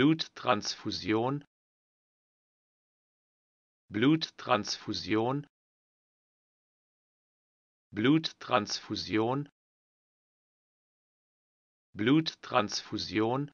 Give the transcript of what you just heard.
Bluttransfusion Bluttransfusion Bluttransfusion Bluttransfusion